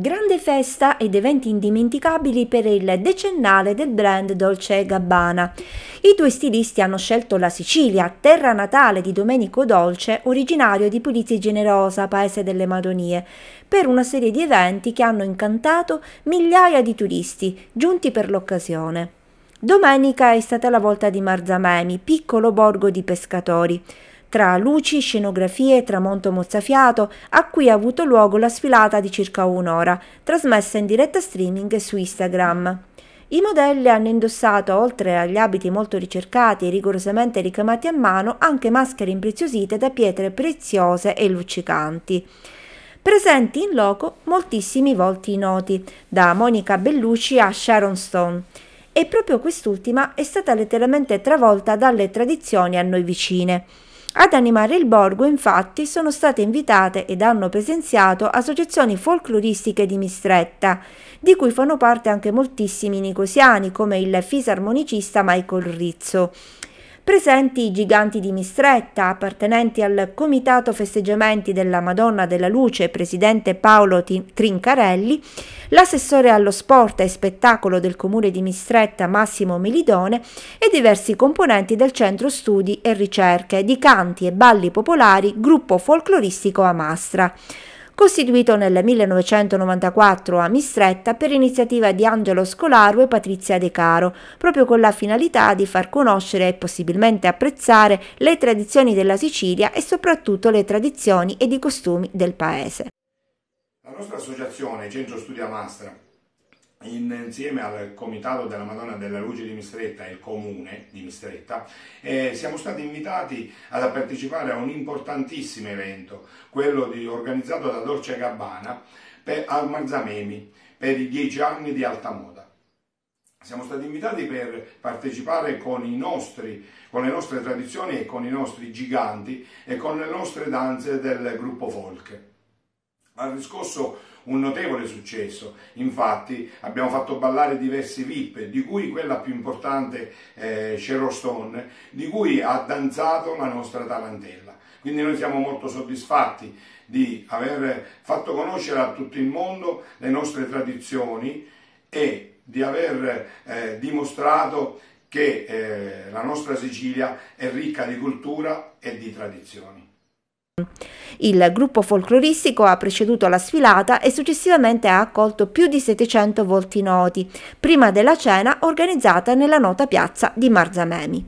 Grande festa ed eventi indimenticabili per il decennale del brand Dolce Gabbana. I due stilisti hanno scelto la Sicilia, terra natale di Domenico Dolce, originario di Pulizia Generosa, paese delle Madonie, per una serie di eventi che hanno incantato migliaia di turisti giunti per l'occasione. Domenica è stata la volta di Marzamemi, piccolo borgo di pescatori tra luci, scenografie e tramonto mozzafiato, a cui ha avuto luogo la sfilata di circa un'ora, trasmessa in diretta streaming su Instagram. I modelli hanno indossato, oltre agli abiti molto ricercati e rigorosamente ricamati a mano, anche maschere impreziosite da pietre preziose e luccicanti. Presenti in loco moltissimi volti noti, da Monica Bellucci a Sharon Stone, e proprio quest'ultima è stata letteralmente travolta dalle tradizioni a noi vicine. Ad animare il borgo infatti sono state invitate ed hanno presenziato associazioni folcloristiche di Mistretta, di cui fanno parte anche moltissimi nicosiani come il fisarmonicista Michael Rizzo, presenti i giganti di Mistretta, appartenenti al Comitato Festeggiamenti della Madonna della Luce, presidente Paolo Trincarelli, l'assessore allo sport e spettacolo del comune di Mistretta Massimo Melidone e diversi componenti del Centro Studi e Ricerche di Canti e Balli Popolari, gruppo folcloristico Amastra costituito nel 1994 a Mistretta per iniziativa di Angelo Scolaru e Patrizia De Caro, proprio con la finalità di far conoscere e possibilmente apprezzare le tradizioni della Sicilia e soprattutto le tradizioni ed i costumi del paese. La nostra associazione Centro Studia Mastra insieme al Comitato della Madonna della Luce di Mistretta e il Comune di Mistretta, eh, siamo stati invitati a partecipare a un importantissimo evento, quello di, organizzato da Dolce Gabbana per, al Marzamemi per i dieci anni di alta moda. Siamo stati invitati per partecipare con, nostri, con le nostre tradizioni e con i nostri giganti e con le nostre danze del gruppo folk ha riscosso un notevole successo. Infatti abbiamo fatto ballare diversi VIP, di cui quella più importante eh, Sheryl Stone, di cui ha danzato la nostra Tarantella. Quindi noi siamo molto soddisfatti di aver fatto conoscere a tutto il mondo le nostre tradizioni e di aver eh, dimostrato che eh, la nostra Sicilia è ricca di cultura e di tradizioni. Il gruppo folcloristico ha preceduto la sfilata e successivamente ha accolto più di 700 volti noti, prima della cena organizzata nella nota piazza di Marzamemi.